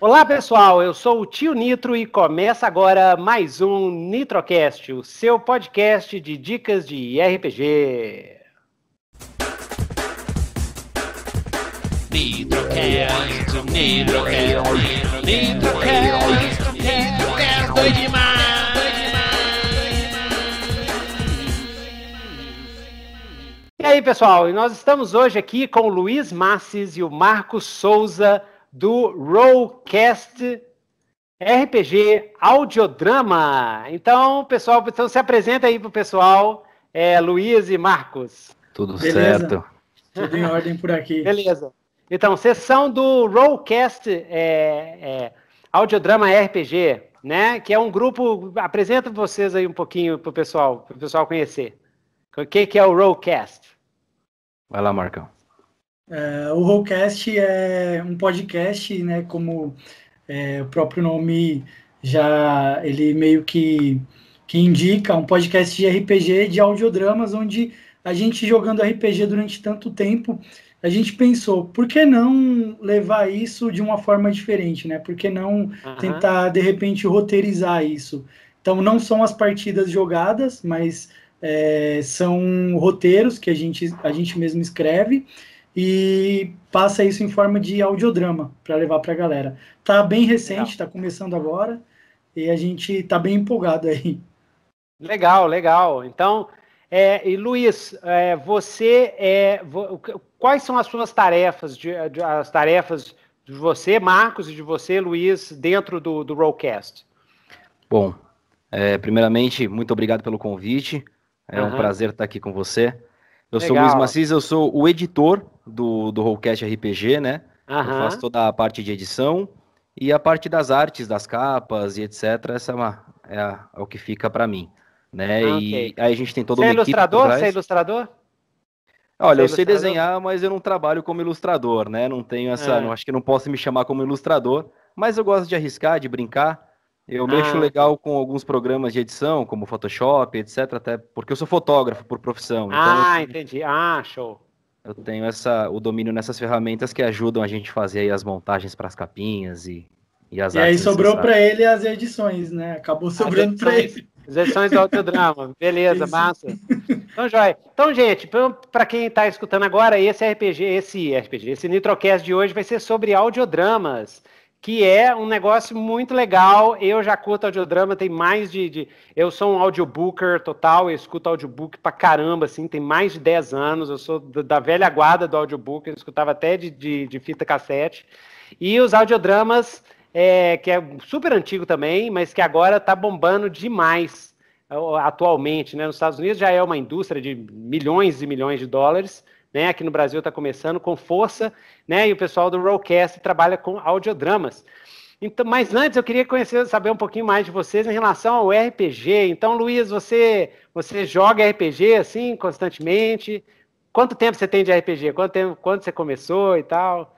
Olá, pessoal. Eu sou o Tio Nitro e começa agora mais um Nitrocast, o seu podcast de dicas de RPG. Nitrocast, Nitrocast, Nitrocast, Nitrocast, Nitrocast demais. E aí, pessoal? E nós estamos hoje aqui com o Luiz Masses e o Marcos Souza do Rollcast RPG Audiodrama. Então, pessoal, então se apresenta aí pro pessoal, é, Luiz e Marcos. Tudo Beleza. certo. Tudo em ordem por aqui. Beleza. Então, sessão do Rollcast é, é, Audiodrama RPG, né? Que é um grupo. Apresenta vocês aí um pouquinho pro pessoal, pro pessoal conhecer. O que, que é o Rollcast? Vai lá, Marcão. É, o Rollcast é um podcast, né? Como é, o próprio nome já ele meio que, que indica, um podcast de RPG, de audiodramas, onde a gente jogando RPG durante tanto tempo, a gente pensou, por que não levar isso de uma forma diferente, né? Por que não uhum. tentar, de repente, roteirizar isso? Então, não são as partidas jogadas, mas é, são roteiros que a gente, a gente mesmo escreve e passa isso em forma de audiodrama para levar para a galera. Tá bem recente, está começando agora e a gente tá bem empolgado aí. Legal, legal. Então, é, e Luiz, é, você é, vo, quais são as suas tarefas, de, de, as tarefas de você, Marcos, e de você, Luiz, dentro do, do Rollcast? Bom, é, primeiramente, muito obrigado pelo convite. É uhum. um prazer estar aqui com você. Eu Legal. sou o Luiz Macis, eu sou o editor do, do Rollcast RPG, né? Uhum. Eu faço toda a parte de edição e a parte das artes, das capas e etc. Essa é, uma, é, a, é o que fica para mim. Né? e ah, aí a gente tem todo o. Você é ilustrador? Você é ilustrador? Olha, é eu sei desenhar, mas eu não trabalho como ilustrador, né? Não tenho essa. É. Não, acho que não posso me chamar como ilustrador, mas eu gosto de arriscar, de brincar. Eu ah. mexo legal com alguns programas de edição, como Photoshop, etc., até porque eu sou fotógrafo por profissão. Então ah, então eu... entendi. Ah, show eu tenho essa, o domínio nessas ferramentas que ajudam a gente fazer as montagens para as capinhas e, e as E aí sobrou para ele as edições, né? Acabou sobrando para ele. As edições do Autodrama. Beleza, massa. Então, joia. Então, gente, para quem está escutando agora, esse RPG, esse RPG, esse Nitrocast de hoje vai ser sobre audiodramas que é um negócio muito legal. Eu já curto audiodrama, tem mais de, de. eu sou um audiobooker total, eu escuto audiobook pra caramba, assim, tem mais de 10 anos. Eu sou da velha guarda do audiobook, eu escutava até de, de, de fita cassete. E os audiodramas, é, que é super antigo também, mas que agora tá bombando demais é, atualmente, né? Nos Estados Unidos já é uma indústria de milhões e milhões de dólares, né? Aqui no Brasil está começando com força, né? E o pessoal do Rollcast trabalha com audiodramas. Então, mas antes eu queria conhecer, saber um pouquinho mais de vocês em relação ao RPG. Então, Luiz, você você joga RPG assim constantemente? Quanto tempo você tem de RPG? Quanto tempo, quando você começou e tal?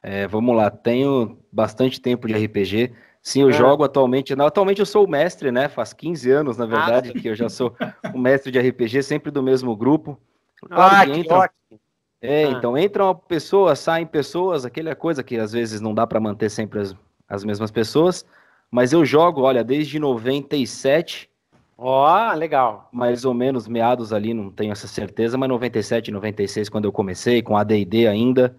É, vamos lá, tenho bastante tempo de RPG. Sim, eu é. jogo atualmente. Não, atualmente eu sou o mestre, né? Faz 15 anos, na ah, verdade, ah. que eu já sou o mestre de RPG, sempre do mesmo grupo. Claro ah, que entram. Que é, ah. então entram pessoas, saem pessoas, aquela é coisa que às vezes não dá para manter sempre as, as mesmas pessoas. Mas eu jogo, olha, desde 97. Ó, oh, legal. Mais ou menos meados ali, não tenho essa certeza, mas 97, 96, quando eu comecei, com ADD ainda.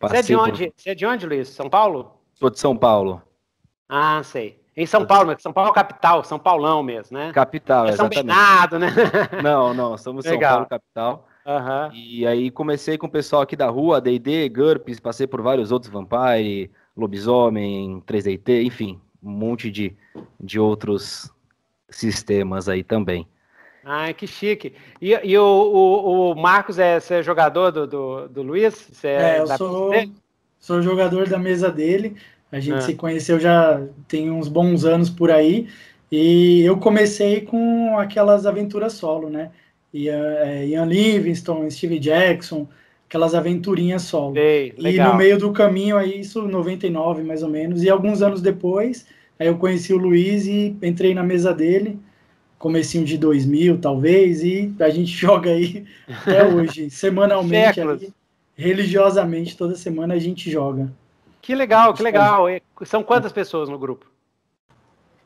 Você é, de onde? Por... Você é de onde, Luiz? São Paulo? Sou de São Paulo. Ah, sei. Em São Paulo, São Paulo é capital, São Paulão mesmo, né? Capital, é São exatamente. Bernardo, né? Não, não, somos legal. São Paulo capital. Uhum. E aí comecei com o pessoal aqui da rua, D&D, GURPS, passei por vários outros, Vampire, Lobisomem, 3DT, enfim, um monte de, de outros sistemas aí também. Ah, que chique. E, e o, o, o, Marcos é, é jogador do, do, do Luiz? É, é, eu sou, sou jogador da mesa dele. A gente ah. se conheceu já tem uns bons anos por aí. E eu comecei com aquelas aventuras solo, né? Ian, é, Livingston, Steve Jackson, aquelas aventurinhas solo. e no meio do caminho aí, isso 99 mais ou menos, e alguns anos depois, aí eu conheci o Luiz e entrei na mesa dele, comecinho de 2000 talvez, e a gente joga aí até hoje, semanalmente, religiosamente, toda semana a gente joga. Que legal, que legal. São quantas pessoas no grupo?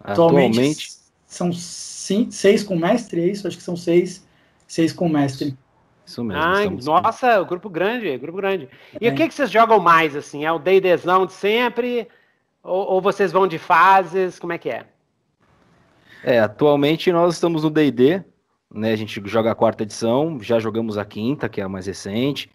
Atualmente? Atualmente são cinco, seis com mestre, é isso? Acho que são seis vocês com o mestre. Isso mesmo. nossa, com... É grupo grande, é grupo grande. E é. o que, que vocês jogam mais, assim? É o D&Dzão de sempre? Ou, ou, vocês vão de fases? Como é que é? É, atualmente nós estamos no D&D, né? A gente joga a quarta edição, já jogamos a quinta, que é a mais recente.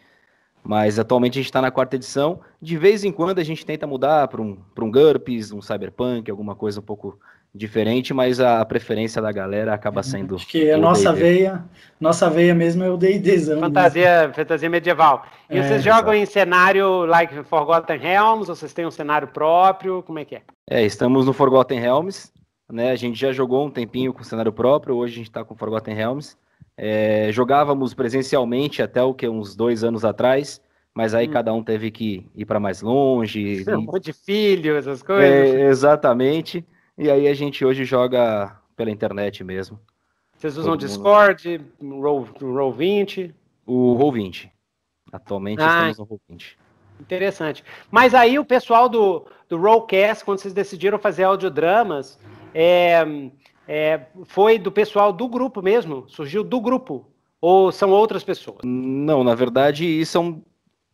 Mas atualmente a gente está na quarta edição. De vez em quando a gente tenta mudar para um, um GURPS, um Cyberpunk, alguma coisa um pouco diferente, mas a preferência da galera acaba é, sendo. Acho que a nossa D &D. veia, nossa veia mesmo é o D&Dzão. Né? Fantasia, mesmo. fantasia medieval. E é, vocês jogam em cenário like Forgotten Realms? Ou vocês têm um cenário próprio? Como é que é? É, estamos no Forgotten Realms, né? A gente já jogou um tempinho com cenário próprio. Hoje a gente está com Forgotten Realms. É, jogávamos presencialmente até o que uns dois anos atrás mas aí hum. cada um teve que ir para mais longe. Um monte de filhos, essas coisas. É, exatamente. E aí a gente hoje joga pela internet mesmo. Vocês usam Discord, Roll, Roll20? O Roll20. Atualmente ah, estamos no Roll20. Interessante. Mas aí o pessoal do, do Rollcast, quando vocês decidiram fazer audiodramas, é, é, foi do pessoal do grupo mesmo? Surgiu do grupo? Ou são outras pessoas? Não, na verdade, são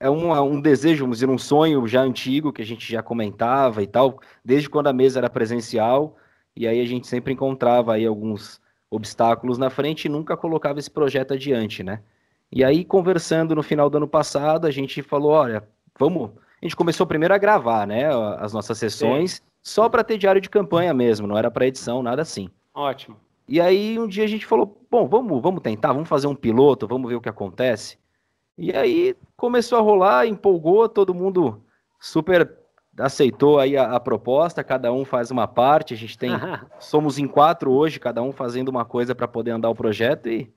é um, é um desejo, vamos dizer, um sonho já antigo que a gente já comentava e tal, desde quando a mesa era presencial, e aí a gente sempre encontrava aí alguns obstáculos na frente e nunca colocava esse projeto adiante, né? E aí, conversando no final do ano passado, a gente falou: olha, vamos. A gente começou primeiro a gravar, né? As nossas sessões, só para ter diário de campanha mesmo, não era para edição, nada assim. Ótimo. E aí, um dia a gente falou: bom, vamos, vamos tentar, vamos fazer um piloto, vamos ver o que acontece. E aí começou a rolar, empolgou, todo mundo super aceitou aí a, a, proposta, cada um faz uma parte, a gente tem, somos em quatro hoje, cada um fazendo uma coisa para poder andar o projeto e,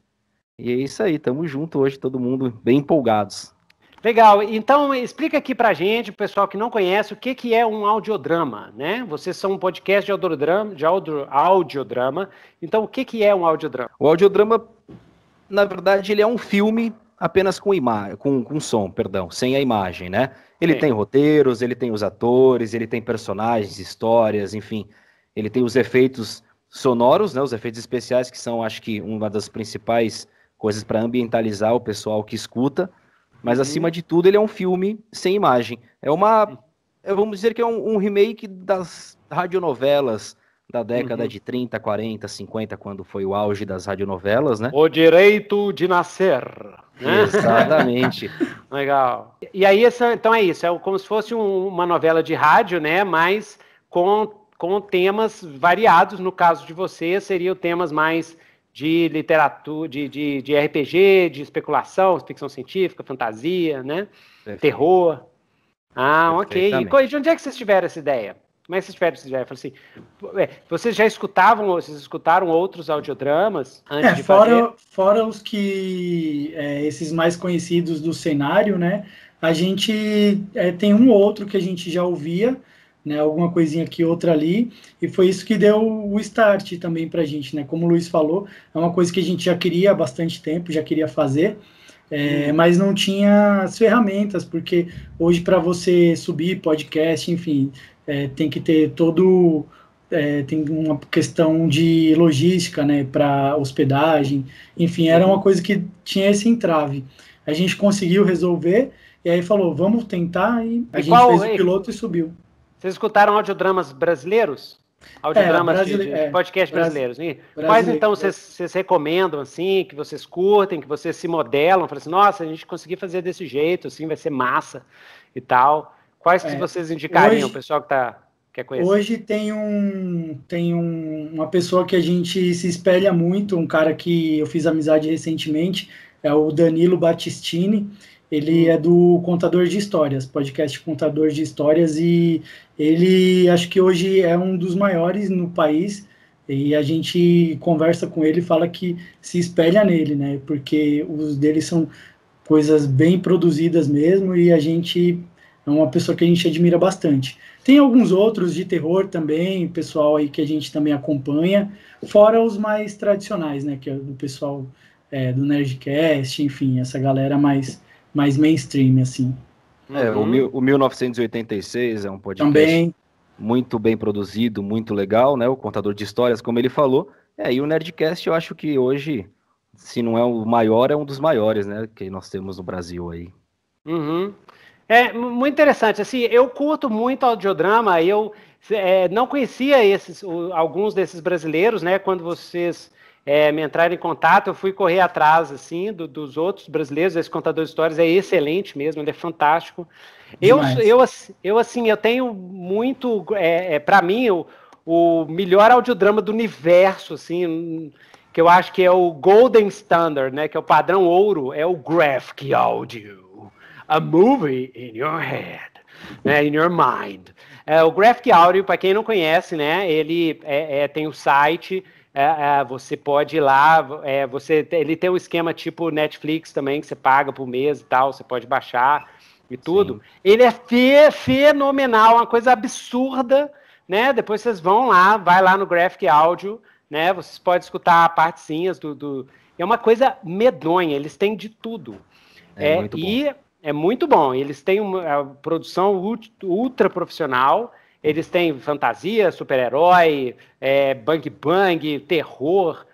e é isso aí, estamos junto hoje, todo mundo bem empolgados. Legal, então explica aqui pra gente, o pessoal que não conhece, o que, que é um audiodrama, né? Vocês são um podcast de audiodrama, de audio, audiodrama, então o que, que é um audiodrama? O audiodrama, na verdade, ele é um filme apenas com, com, com som, perdão, sem a imagem, né? Ele Sim. tem roteiros, ele tem os atores, ele tem personagens, histórias, enfim. Ele tem os efeitos sonoros, né? Os efeitos especiais, que são, acho que, uma das principais coisas para ambientalizar o pessoal que escuta. Mas, uhum. acima de tudo, ele é um filme sem imagem. É uma. Vamos dizer que é um, um remake das radionovelas da década uhum. de 30, 40, 50, quando foi o auge das radionovelas, né? O direito de nascer. Né? Exatamente. Legal. E aí, então é isso, é como se fosse uma novela de rádio, né? Mas com, com temas variados. No caso de você, seriam temas mais de literatura, de, de, de RPG, de especulação, ficção científica, fantasia, né? Terror. Ah, ok. E de onde é que vocês tiveram essa ideia? Como é que vocês tiveram ideia? assim, é, vocês já escutavam, vocês escutaram outros audiodramas antes é, de fora, fazer? Fora os que, é, esses mais conhecidos do cenário, né? A gente é, tem um outro que a gente já ouvia, né? Alguma coisinha aqui, outra ali. E foi isso que deu o start também pra gente, né? Como o Luiz falou, é uma coisa que a gente já queria há bastante tempo, já queria fazer. É, hum. mas não tinha as ferramentas, porque hoje para você subir podcast, enfim, é, tem que ter todo é, tem uma questão de logística, né, para hospedagem, enfim, era uma coisa que tinha esse entrave. A gente conseguiu resolver e aí falou, vamos tentar e a e gente qual, fez o piloto e subiu. Vocês escutaram audiodramas brasileiros? Audiodramas é, brasile... de, de é, podcast é, brasileiros. Quais então vocês recomendam, assim, que vocês curtem, que vocês se modelam? Falam assim, nossa, a gente conseguiu fazer desse jeito, assim, vai ser massa e tal. Quais é. que vocês indicariam, o pessoal que tá, quer conhecer? Hoje tem, um, tem um, uma pessoa que a gente se espelha muito, um cara que eu fiz amizade recentemente, é o Danilo Battistini. Ele hum. é do Contador de Histórias, podcast Contador de Histórias, e ele acho que hoje é um dos maiores no país. E a gente conversa com ele e fala que se espelha nele, né? Porque os deles são coisas bem produzidas mesmo e a gente é uma pessoa que a gente admira bastante. Tem alguns outros de terror também, pessoal aí que a gente também acompanha, fora os mais tradicionais, né? Que é do pessoal é, do Nerdcast, enfim, essa galera mais, mais mainstream, assim. É, é o, mil, o 1986 é um podcast também. muito bem produzido, muito legal, né? O contador de histórias, como ele falou. É, e o Nerdcast eu acho que hoje, se não é o maior, é um dos maiores, né? Que nós temos no Brasil aí. Uhum. É muito interessante. Assim, eu curto muito audiodrama. Eu é, não conhecia esses, o, alguns desses brasileiros, né? Quando vocês é, me entraram em contato, eu fui correr atrás assim do, dos outros brasileiros. Esse contador de histórias é excelente mesmo. Ele é fantástico. Eu, eu, eu assim, eu tenho muito. É, é Para mim, o, o melhor audiodrama do universo, assim que eu acho que é o Golden Standard, né? Que é o padrão ouro, é o Graphic Audio a movie in your head, né? In your mind. É, o Graphic Audio, para quem não conhece, né? Ele é, é tem o um site, é, é, você pode ir lá, é, você, ele tem um esquema tipo Netflix também, que você paga por mês e tal, você pode baixar e tudo. Sim. Ele é fe fenomenal, uma coisa absurda, né? Depois vocês vão lá, vai lá no Graphic Audio, né? Vocês podem escutar partezinhas do, do... É uma coisa medonha, eles têm de tudo. É, é e bom. É muito bom. Eles têm uma produção ultra profissional. Eles têm fantasia, super-herói, é, bang bang, terror.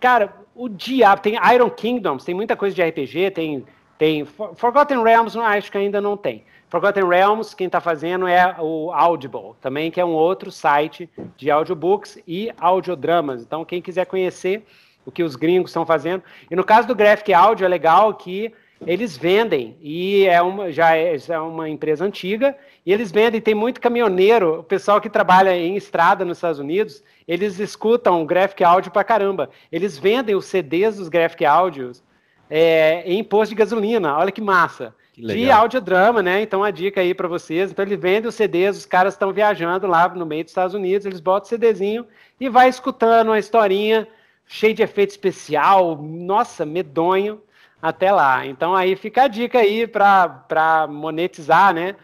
Cara, o diabo. Tem Iron Kingdoms, tem muita coisa de RPG, tem. tem Forgotten Realms, acho que ainda não tem. Forgotten Realms, quem está fazendo é o Audible, também, que é um outro site de audiobooks e audiodramas. Então, quem quiser conhecer o que os gringos estão fazendo. E no caso do Graphic Audio, é legal que eles vendem e é uma, já, é, já é uma empresa antiga e eles vendem. Tem muito caminhoneiro, o pessoal que trabalha em estrada nos Estados Unidos, eles escutam graphic áudio pra caramba. Eles vendem os CDs dos graphic áudios é, em posto de gasolina. Olha que massa! Que legal. De audiodrama, né? Então a dica aí para vocês. Então ele vende os CDs, os caras estão viajando lá no meio dos Estados Unidos, eles botam o CDzinho e vai escutando uma historinha cheia de efeito especial, nossa, medonho até lá. Então aí fica a dica aí para monetizar, né?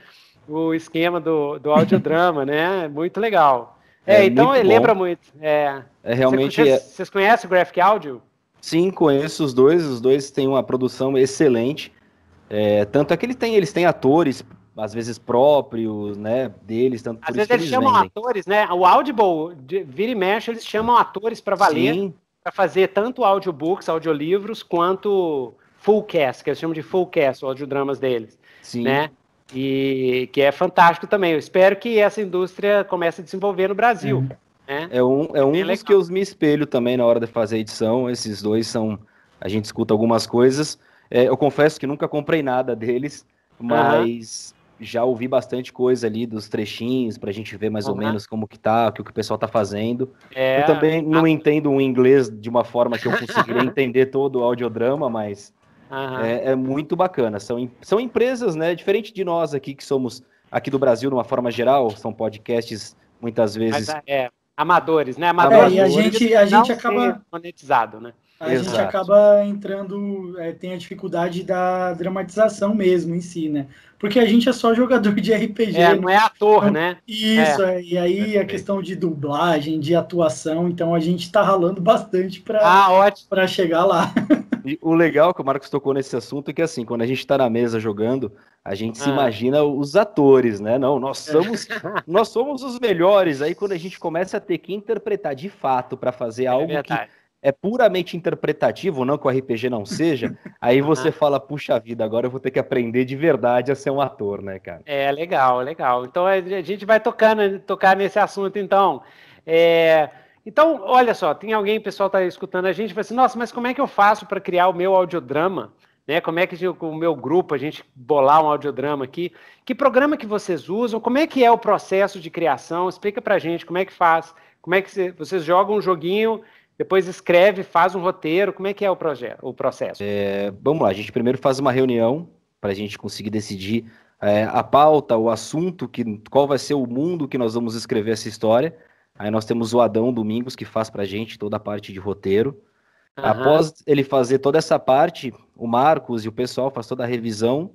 O esquema do, do audiodrama, né? Muito legal. É, é então muito lembra muito. É, é realmente. É. Vocês conhecem o Graphic Audio? Sim, conheço os dois. Os dois têm uma produção excelente. É, tanto é que ele tem, eles têm atores, às vezes próprios, né? Deles, tanto Às vezes eles, eles chamam vendem. atores, né? O Audible, de, vira e mexe, eles chamam atores para valer. Sim para fazer tanto audiobooks, audiolivros, quanto full cast, que eles chamam de full cast, o audiodramas deles. Sim. Né? E que é fantástico também. Eu espero que essa indústria comece a desenvolver no Brasil. Uhum. Né? É um, é um dos legal. que eu me espelho também na hora de fazer edição. Esses dois são. A gente escuta algumas coisas. É, eu confesso que nunca comprei nada deles, mas uhum. já ouvi bastante coisa ali dos trechinhos para a gente ver mais uhum. ou menos como que tá, o que o pessoal tá fazendo. É... Eu também não entendo o inglês de uma forma que eu conseguiria entender todo o audiodrama, mas Uhum. É, é, muito bacana. São, são empresas, né? Diferente de nós aqui, que somos aqui do Brasil, de uma forma geral, são podcasts muitas vezes. Mas, é, amadores, né? Amadores. É, e a gente, a gente acaba. Monetizado, né? A Exato. gente acaba entrando, é, tem a dificuldade da dramatização mesmo em si, né? Porque a gente é só jogador de RPG. É, não é ator, então, né? Isso, é. e aí a questão de dublagem, de atuação, então a gente tá ralando bastante para ah, chegar lá. E o legal que o Marcos tocou nesse assunto é que, assim, quando a gente está na mesa jogando, a gente ah. se imagina os atores, né? Não, nós é. somos, nós somos os melhores. Aí quando a gente começa a ter que interpretar de fato para fazer é algo verdade. que é puramente interpretativo, não que o RPG não seja, aí você ah. fala, puxa vida, agora eu vou ter que aprender de verdade a ser um ator, né, cara? É, legal, legal. Então a gente vai tocando, tocar nesse assunto, então. É, então, olha só, tem alguém, o pessoal está escutando a gente, e fala assim, nossa, mas como é que eu faço para criar o meu audiodrama? Né? Como é que o meu grupo, a gente bolar um audiodrama aqui? Que programa que vocês usam? Como é que é o processo de criação? Explica para a gente como é que faz, como é que vocês jogam um joguinho, depois escreve, faz um roteiro, como é que é o, projeto, o processo? É, vamos lá, a gente primeiro faz uma reunião para a gente conseguir decidir é, a pauta, o assunto, que, qual vai ser o mundo que nós vamos escrever essa história. Aí nós temos o Adão Domingos, que faz pra gente toda a parte de roteiro. Uhum. Após ele fazer toda essa parte, o Marcos e o pessoal faz toda a revisão.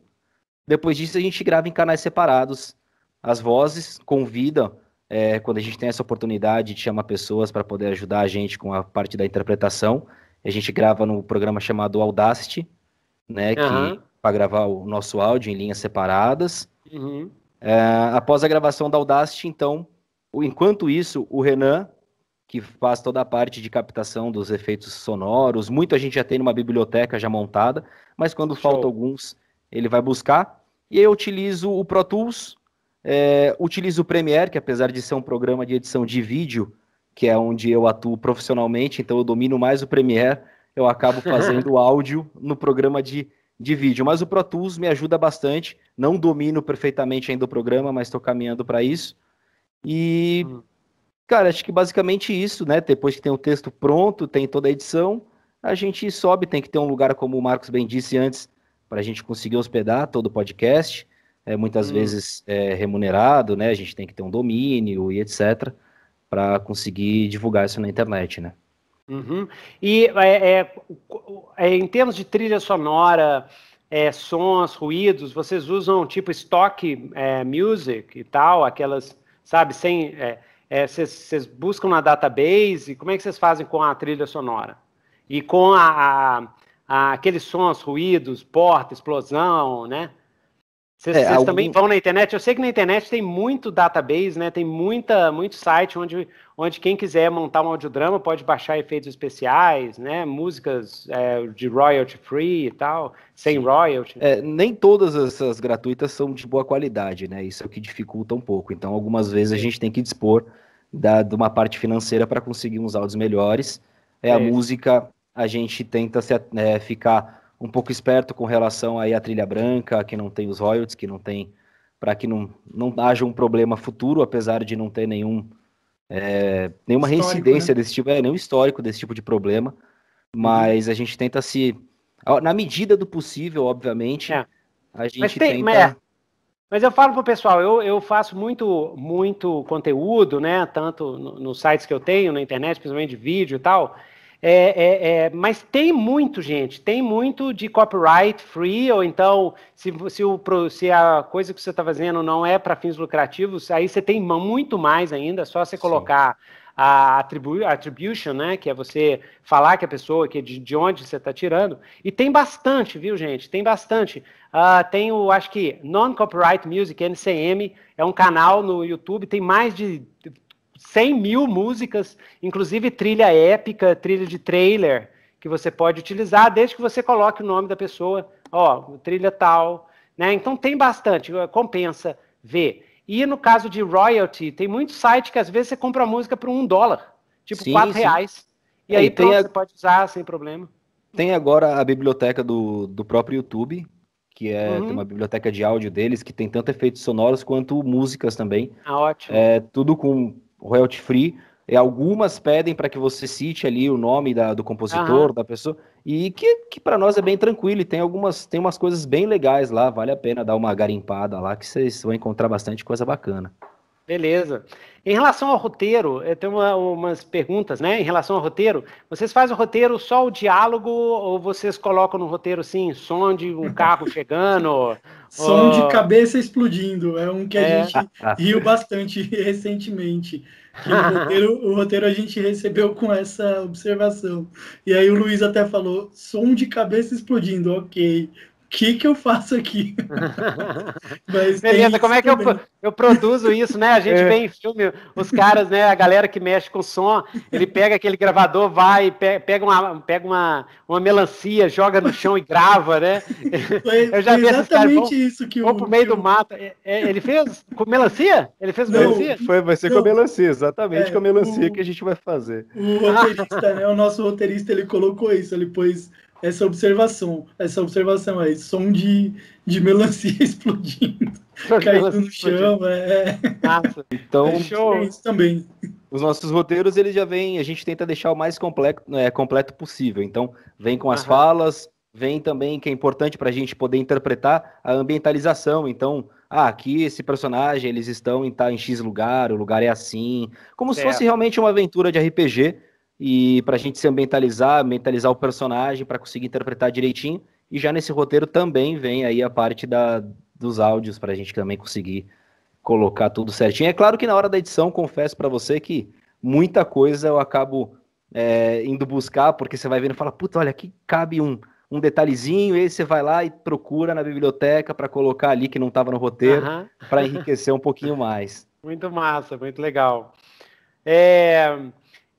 Depois disso, a gente grava em canais separados. As vozes convida, é, quando a gente tem essa oportunidade, chama pessoas para poder ajudar a gente com a parte da interpretação. A gente grava no programa chamado Audacity, né? Uhum. para gravar o nosso áudio em linhas separadas. Uhum. É, após a gravação da Audacity, então, Enquanto isso, o Renan, que faz toda a parte de captação dos efeitos sonoros, muito a gente já tem numa biblioteca já montada, mas quando Show. falta alguns, ele vai buscar. E eu utilizo o Pro Tools, é, utilizo o Premiere, que apesar de ser um programa de edição de vídeo, que é onde eu atuo profissionalmente, então eu domino mais o Premiere, eu acabo fazendo áudio no programa de, de vídeo. Mas o Pro Tools me ajuda bastante, não domino perfeitamente ainda o programa, mas estou caminhando para isso. E, hum. cara, acho que basicamente isso, né? Depois que tem o texto pronto, tem toda a edição, a gente sobe, tem que ter um lugar, como o Marcos bem disse antes, para a gente conseguir hospedar todo o podcast. É, muitas hum. vezes é, remunerado, né? A gente tem que ter um domínio e etc. para conseguir divulgar isso na internet, né? Uhum. E é, é, é, em termos de trilha sonora, é, sons, ruídos, vocês usam tipo stock é, music e tal, aquelas sabe? Sem vocês é, é, buscam na database, como é que vocês fazem com a trilha sonora? E com a, a, a, aqueles sons, ruídos, porta, explosão, né? Vocês, é, algum... também vão na internet? Eu sei que na internet tem muito database, né? Tem muita, muito site onde, onde quem quiser montar um audiodrama pode baixar efeitos especiais, né? Músicas é, de royalty free e tal, sem royalty. É, nem todas essas gratuitas são de boa qualidade, né? Isso é o que dificulta um pouco. Então, algumas vezes a gente tem que dispor da, de uma parte financeira para conseguir uns áudios melhores. É, a música, a gente tenta se, é, ficar um pouco esperto com relação aí à trilha branca, que não tem os royalties, que não tem para que não, não haja um problema futuro, apesar de não ter nenhum é, nenhuma histórico, reincidência né? desse tipo, é, nenhum histórico desse tipo de problema, uhum. mas a gente tenta se na medida do possível, obviamente, é. a gente mas tem, tenta mas, é. mas eu falo pro pessoal, eu, eu faço muito muito conteúdo, né, tanto nos no sites que eu tenho, na internet, principalmente de vídeo e tal, é, é, é, mas tem muito, gente, tem muito de copyright free, ou então, se, se, o, se a coisa que você está fazendo não é para fins lucrativos, aí você tem muito mais ainda, só você colocar Sim. a attribu attribution, né? Que é você falar que a pessoa, que é de, de onde você está tirando. E tem bastante, viu, gente? Tem bastante. Uh, tem o, acho que, Non-Copyright Music, NCM, é um canal no YouTube, tem mais de 100 mil músicas, inclusive trilha épica, trilha de trailer, que você pode utilizar, desde que você coloque o nome da pessoa, ó, trilha tal, né? Então tem bastante, eh, compensa ver. E no caso de royalty, tem muito site que às vezes você compra música por um dólar, tipo sim, quatro sim. reais. E é, aí, pronto, a... você pode usar sem problema. Tem agora a biblioteca do, do próprio YouTube, que é uhum. uma biblioteca de áudio deles, que tem tanto efeitos sonoros quanto músicas também. Ah, ótimo. É, tudo com royalty free. E é, algumas pedem para que você cite ali o nome da, do compositor, uhum. da pessoa, e que, que para nós é bem tranquilo, e tem algumas, tem umas coisas bem legais lá, vale a pena dar uma garimpada lá, que vocês vão encontrar bastante coisa bacana. Beleza. Em relação ao roteiro, eu tenho uma, umas perguntas, né? Em relação ao roteiro, vocês fazem o roteiro só o diálogo ou vocês colocam no roteiro, sim, som de um carro chegando? som ou... de cabeça explodindo. É um que a é. gente ah, ah. riu bastante recentemente. O roteiro, o, roteiro, a gente recebeu com essa observação. E aí o Luiz até falou, som de cabeça explodindo, ok que que eu faço aqui? Beleza, como é que eu, eu, produzo isso, né? A gente é. vê em filme os caras, né? A galera que mexe com som, ele pega aquele gravador, vai, pega uma, pega uma, uma melancia, joga no chão e grava, né? Foi, eu já vi exatamente caras, isso que o. pro meio que... do mato. É, é, ele fez com melancia? Ele fez Não, melancia? Foi, vai ser Não. com melancia, exatamente é, com melancia o, que a gente vai fazer. O roteirista, né? O nosso roteirista, ele colocou isso, ele pôs essa observação. Essa observação aí som de, de melancia explodindo, caindo no chão. É... Nossa, então, é isso também. Os nossos roteiros, eles já vêm, a gente tenta deixar o mais completo, é, completo possível. Então, vem com as falas, vem também que é importante para a gente poder interpretar a ambientalização. Então, ah, aqui esse personagem, eles estão em, tá, em X lugar, o lugar é assim. Como certo. se é. fosse realmente uma aventura de RPG e para a gente se ambientalizar, mentalizar o personagem para conseguir interpretar direitinho. E já nesse roteiro também vem aí a parte da, dos áudios para a gente também conseguir colocar tudo certinho. É claro que na hora da edição, confesso para você que muita coisa eu acabo é, indo buscar, porque você vai vendo e fala, puta, olha, aqui cabe um, um detalhezinho, e aí você vai lá e procura na biblioteca para colocar ali que não estava no roteiro, para enriquecer um pouquinho mais. Muito massa, muito legal. É,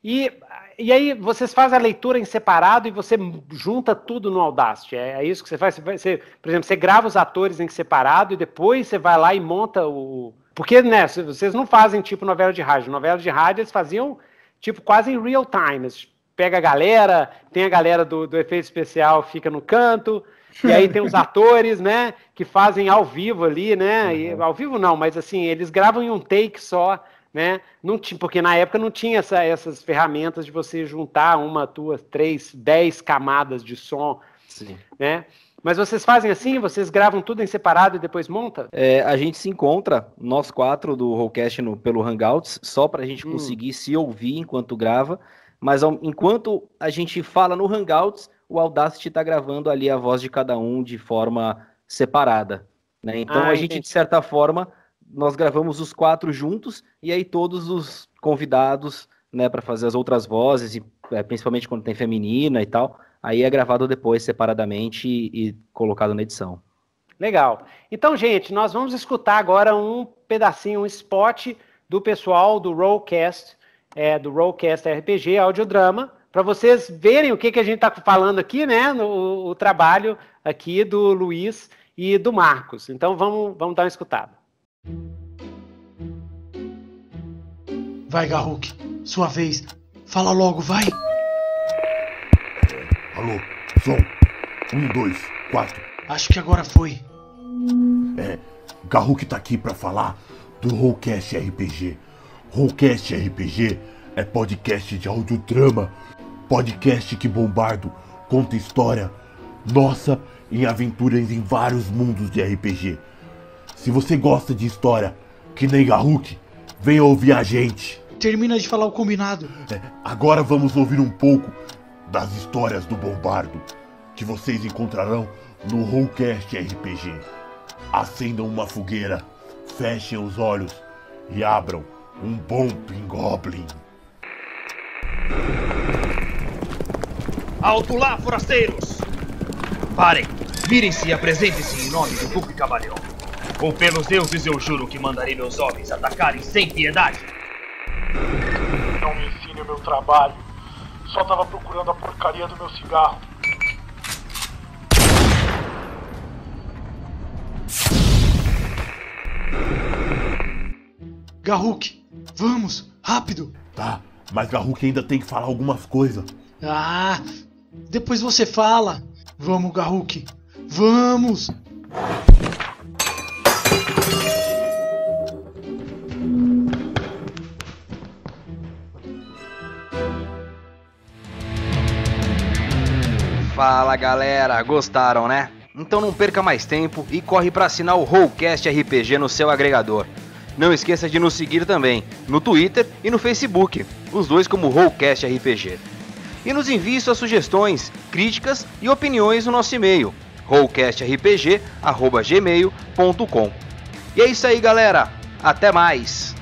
e e aí vocês fazem a leitura em separado e você junta tudo no Audacity. É, é isso que você faz? Você, por exemplo, você grava os atores em separado e depois você vai lá e monta o. Porque, né, vocês não fazem tipo novela de rádio. Novela de rádio eles faziam tipo quase em real time. pega a galera, tem a galera do, do efeito especial, fica no canto, e aí tem os atores, né, que fazem ao vivo ali, né? E, uhum. ao vivo não, mas assim, eles gravam em um take só né? Não tinha, porque na época não tinha essa, essas ferramentas de você juntar uma, duas, três, dez camadas de som, Sim. né? Mas vocês fazem assim? Vocês gravam tudo em separado e depois monta? É, a gente se encontra, nós quatro do Rollcast no, pelo Hangouts, só para a gente hum. conseguir se ouvir enquanto grava. Mas ao, enquanto a gente fala no Hangouts, o Audacity está gravando ali a voz de cada um de forma separada. Né? Então ah, a gente, entendi. de certa forma, nós gravamos os quatro juntos e aí todos os convidados, né, para fazer as outras vozes, e, é, principalmente quando tem feminina e tal, aí é gravado depois separadamente e, e colocado na edição. Legal. Então, gente, nós vamos escutar agora um pedacinho, um spot do pessoal do Rollcast, é, do Rollcast RPG Audiodrama, para vocês verem o que, que a gente está falando aqui, né? No, o trabalho aqui do Luiz e do Marcos. Então, vamos, vamos dar uma escutada. Vai, Garruk. Sua vez. Fala logo, vai. Alô, som. Um, dois, quatro. Acho que agora foi. É, Garruk tá aqui para falar do Rollcast RPG. Rollcast RPG é podcast de audiodrama. Podcast que bombardo conta história nossa em aventuras em vários mundos de RPG. Se você gosta de história, que nem Garruk, venha ouvir a gente. Termina de falar o combinado. É, agora vamos ouvir um pouco das histórias do Bombardo, que vocês encontrarão no Rollcast RPG. Acendam uma fogueira, fechem os olhos e abram um bom Pingoblin. Alto lá, forasteiros! Parem, virem-se e apresentem-se em nome do Duque Cavaleiro. Ou pelos deuses eu juro que mandarei meus homens atacarem sem piedade. Não me ensine o meu trabalho. Só tava procurando a porcaria do meu cigarro. Garruk, vamos, rápido! Tá, mas Garruk ainda tem que falar algumas coisas. Ah, depois você fala. Vamos, Garruk, vamos! Fala galera, gostaram né? Então não perca mais tempo e corre para assinar o Rollcast RPG no seu agregador. Não esqueça de nos seguir também no Twitter e no Facebook, os dois como Rollcast RPG. E nos envie suas sugestões, críticas e opiniões no nosso e-mail, rollcastrpg@gmail.com. E é isso aí, galera. Até mais.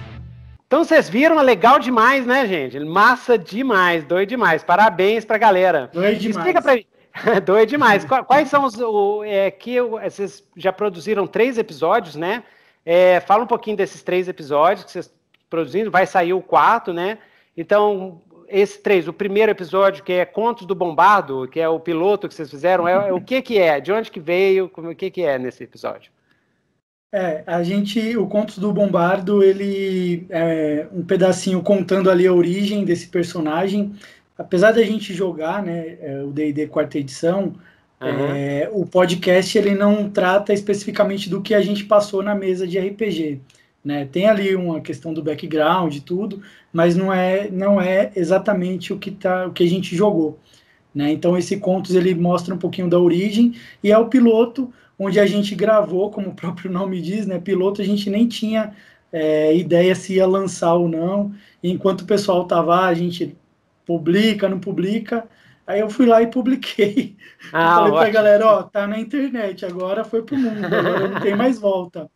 Então vocês viram, legal demais, né, gente? Massa demais, doido demais. Parabéns pra galera. Doido demais. Explica pra gente. Doido demais. Uhum. Quais são os o, é, que é, vocês já produziram três episódios, né? É, fala um pouquinho desses três episódios que vocês produzindo. Vai sair o quarto, né? Então esses três. O primeiro episódio que é Contos do Bombardo, que é o piloto que vocês fizeram. É, é o que que é? De onde que veio? Como, o que que é nesse episódio? É, a gente, o Contos do Bombardo, ele é um pedacinho contando ali a origem desse personagem apesar da gente jogar né, é, o D&D quarta edição, uhum. é, o podcast ele não trata especificamente do que a gente passou na mesa de RPG. Né? Tem ali uma questão do background e tudo, mas não é, não é exatamente o que, tá, o que a gente jogou. Né? Então esse contos ele mostra um pouquinho da origem e é o piloto onde a gente gravou, como o próprio nome diz, né? Piloto a gente nem tinha é, ideia se ia lançar ou não. enquanto o pessoal tava, a gente publica, não publica. Aí eu fui lá e publiquei. Ah, falei ótimo. pra galera, ó, tá na internet, agora foi pro mundo, agora não tem mais volta.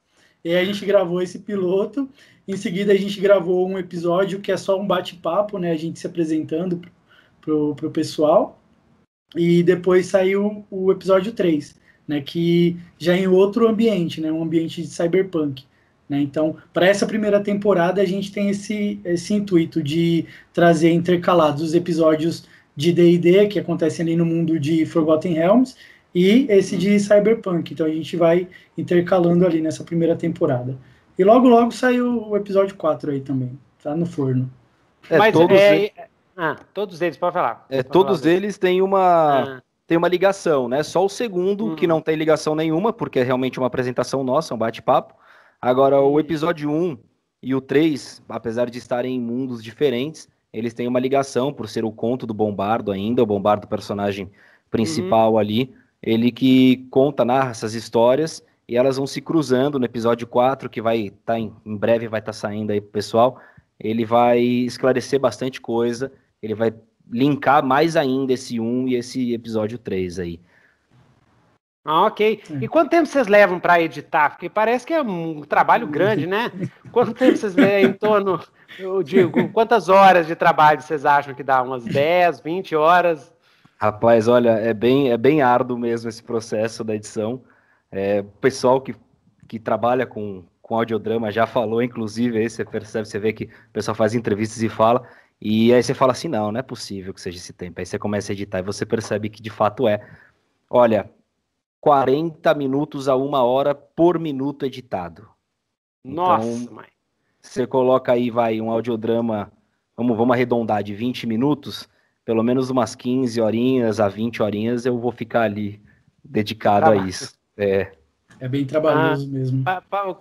E aí a gente gravou esse piloto, em seguida a gente gravou um episódio que é só um bate-papo, né? A gente se apresentando pro, pro pessoal. E depois saiu o episódio 3, né? Que já é em outro ambiente, né? Um ambiente de cyberpunk. Né? Então, para essa primeira temporada, a gente tem esse, esse intuito de trazer intercalados os episódios de D&D, que acontecem ali no mundo de Forgotten Realms, e esse de Cyberpunk. Então, a gente vai intercalando ali nessa primeira temporada. E logo, logo saiu o episódio 4 aí também. Tá no forno. É, Mas todos, é, é Ah, todos eles, pode falar. é, todos falar. eles têm uma, ah. têm uma ligação, né? Só o segundo, hum. que uhum. não tem ligação nenhuma, porque é realmente uma apresentação nossa, um bate-papo. Agora, o episódio 1 e o 3, apesar de estarem em mundos diferentes, eles têm uma ligação por ser o conto do Bombardo ainda, o Bombardo personagem principal uhum. ali, ele que conta, narra essas histórias e elas vão se cruzando no episódio 4, que vai estar tá em, em, breve vai estar tá saindo aí pro pessoal. Ele vai esclarecer bastante coisa, ele vai linkar mais ainda esse 1 e esse episódio 3 aí. Ah, ok. E é. quanto tempo vocês levam para editar? Porque parece que é um trabalho grande, né? Quanto tempo vocês levam em torno, eu digo, quantas horas de trabalho vocês acham que dá? Umas 10, 20 horas? Rapaz, olha, é bem, é bem árduo mesmo esse processo da edição. É, o pessoal que, que trabalha com, com audiodrama já falou, inclusive, aí você percebe, você vê que o pessoal faz entrevistas e fala, e aí você fala assim, não, não é possível que seja esse tempo. Aí você começa a editar e você percebe que de fato é. Olha, 40 minutos a uma hora por minuto editado. Então, Nossa, então, mãe. Você coloca aí, vai, um audiodrama, vamos, vamos arredondar de 20 minutos, pelo menos umas 15 horinhas a 20 horinhas eu vou ficar ali dedicado Caraca. a isso. É. É bem trabalhoso ah, mesmo.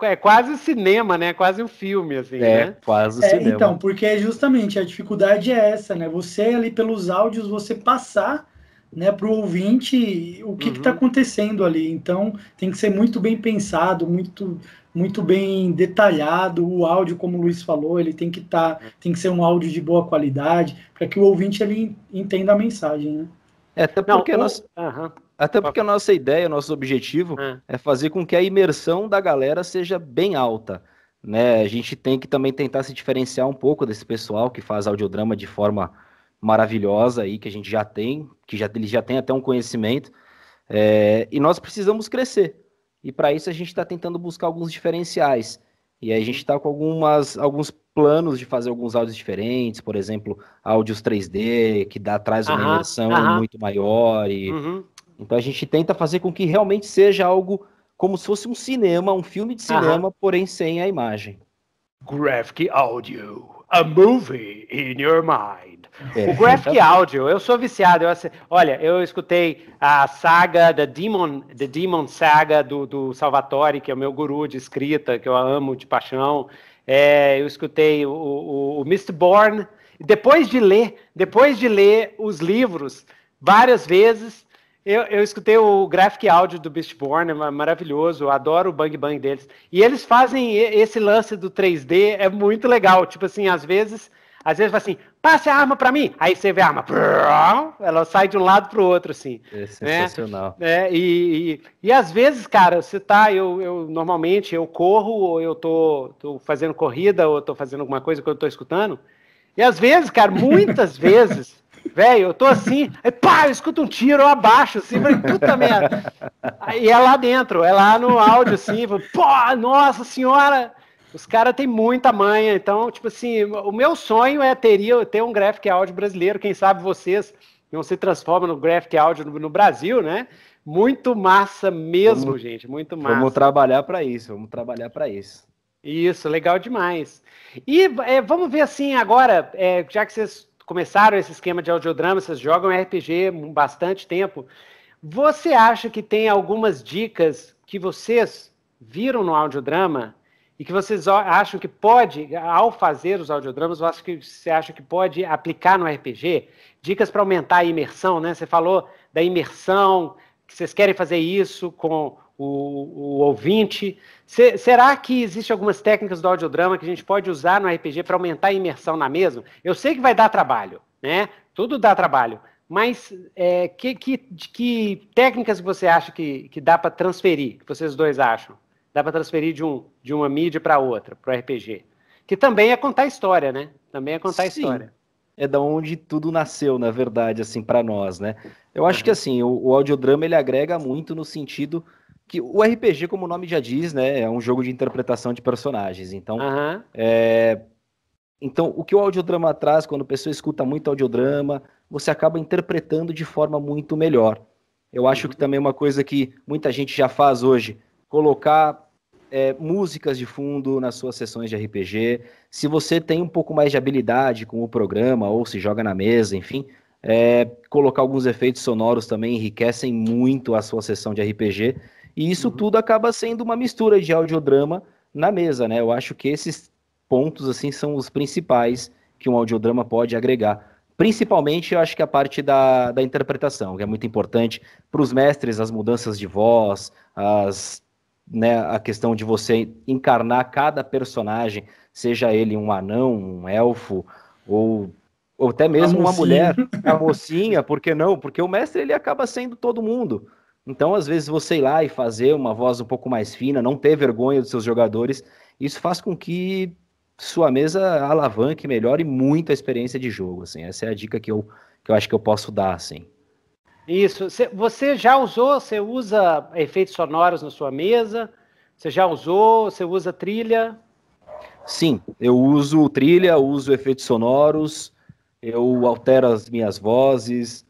É quase cinema, né? Quase um filme, assim. É, né? quase é, cinema. Então, porque é justamente a dificuldade é essa, né? Você ali pelos áudios, você passar né, para o ouvinte o que tá uhum. está acontecendo ali. Então tem que ser muito bem pensado, muito muito bem detalhado. O áudio, como o Luiz falou, ele tem que estar, tá, tem que ser um áudio de boa qualidade para que o ouvinte ele entenda a mensagem, né? É, até porque, Não, nós, uhum. até porque a nossa ideia, nosso objetivo uhum. é fazer com que a imersão da galera seja bem alta. Né? A gente tem que também tentar se diferenciar um pouco desse pessoal que faz audiodrama de forma maravilhosa aí que a gente já tem, que já, eles já têm até um conhecimento, é, e nós precisamos crescer. E para isso a gente está tentando buscar alguns diferenciais. E aí a gente está com algumas, alguns planos de fazer alguns áudios diferentes, por exemplo, áudios 3D, que dá, traz uma aham, imersão aham. muito maior. E... Uhum. Então a gente tenta fazer com que realmente seja algo como se fosse um cinema, um filme de cinema, aham. porém sem a imagem. Graphic Audio a movie in your mind. É, o Graphic Audio, eu sou viciado. Eu, olha, eu escutei a saga da Demon, The Demon Saga do, do Salvatore, que é o meu guru de escrita, que eu amo de paixão. É, eu escutei o, o, o Mistborn. Depois de ler, depois de ler os livros várias vezes, eu, eu escutei o graphic áudio do Born, é maravilhoso, adoro o bang bang deles. E eles fazem esse lance do 3D, é muito legal. Tipo assim, às vezes, às vezes assim, passe a arma para mim. Aí você vê a arma, ela sai de um lado pro outro, assim. É sensacional. Né? É, e, e, e, às vezes, cara, você tá, eu, eu normalmente eu corro, ou eu tô, tô fazendo corrida, ou tô fazendo alguma coisa que eu tô escutando. E às vezes, cara, muitas vezes Velho, eu tô assim, aí pá, eu escuto um tiro, eu abaixo, assim, falei, puta merda. E é lá dentro, é lá no áudio, assim, falei, pô, nossa senhora. Os caras têm muita manha, então, tipo assim, o meu sonho é teria, ter um graphic áudio brasileiro, quem sabe vocês não se transformam no graphic áudio no, no Brasil, né? Muito massa mesmo, vamos, gente, muito massa. Vamos trabalhar para isso, vamos trabalhar para isso. Isso, legal demais. E é, vamos ver assim agora, é, já que vocês começaram esse esquema de audiodrama, vocês jogam RPG bastante tempo. Você acha que tem algumas dicas que vocês viram no audiodrama e que vocês acham que pode, ao fazer os audiodramas, você acha que pode aplicar no RPG? Dicas para aumentar a imersão, né? Você falou da imersão, que vocês querem fazer isso com o, o ouvinte. Se, será que existe algumas técnicas do audiodrama que a gente pode usar no RPG para aumentar a imersão na mesma? Eu sei que vai dar trabalho, né? Tudo dá trabalho. Mas é, que, que, que técnicas você acha que, que dá para transferir, que vocês dois acham? Dá para transferir de, um, de uma mídia para outra, para o RPG? Que também é contar história, né? Também é contar Sim. história é da onde tudo nasceu, na verdade, assim, para nós, né? Eu acho que assim, o, o audiodrama ele agrega muito no sentido que o RPG, como o nome já diz, né, é um jogo de interpretação de personagens. Então, é, então o que o audiodrama traz, quando a pessoa escuta muito audiodrama, você acaba interpretando de forma muito melhor. Eu acho uhum. que também é uma coisa que muita gente já faz hoje, colocar é, músicas de fundo nas suas sessões de RPG. Se você tem um pouco mais de habilidade com o programa ou se joga na mesa, enfim, é, colocar alguns efeitos sonoros também enriquecem muito a sua sessão de RPG. E isso uhum. tudo acaba sendo uma mistura de audiodrama na mesa, né? Eu acho que esses pontos assim são os principais que um audiodrama pode agregar. Principalmente, eu acho que a parte da, da interpretação, que é muito importante para os mestres, as mudanças de voz, as, né, a questão de você encarnar cada personagem, seja ele um anão, um elfo, ou, ou até mesmo uma mulher, a mocinha, por que não? Porque o mestre ele acaba sendo todo mundo. Então, às vezes, você ir lá e fazer uma voz um pouco mais fina, não ter vergonha dos seus jogadores, isso faz com que sua mesa alavanque, melhore muito a experiência de jogo. Assim. Essa é a dica que eu, que eu acho que eu posso dar. Assim. Isso. Você já usou, você usa efeitos sonoros na sua mesa? Você já usou, você usa trilha? Sim, eu uso trilha, uso efeitos sonoros, eu altero as minhas vozes,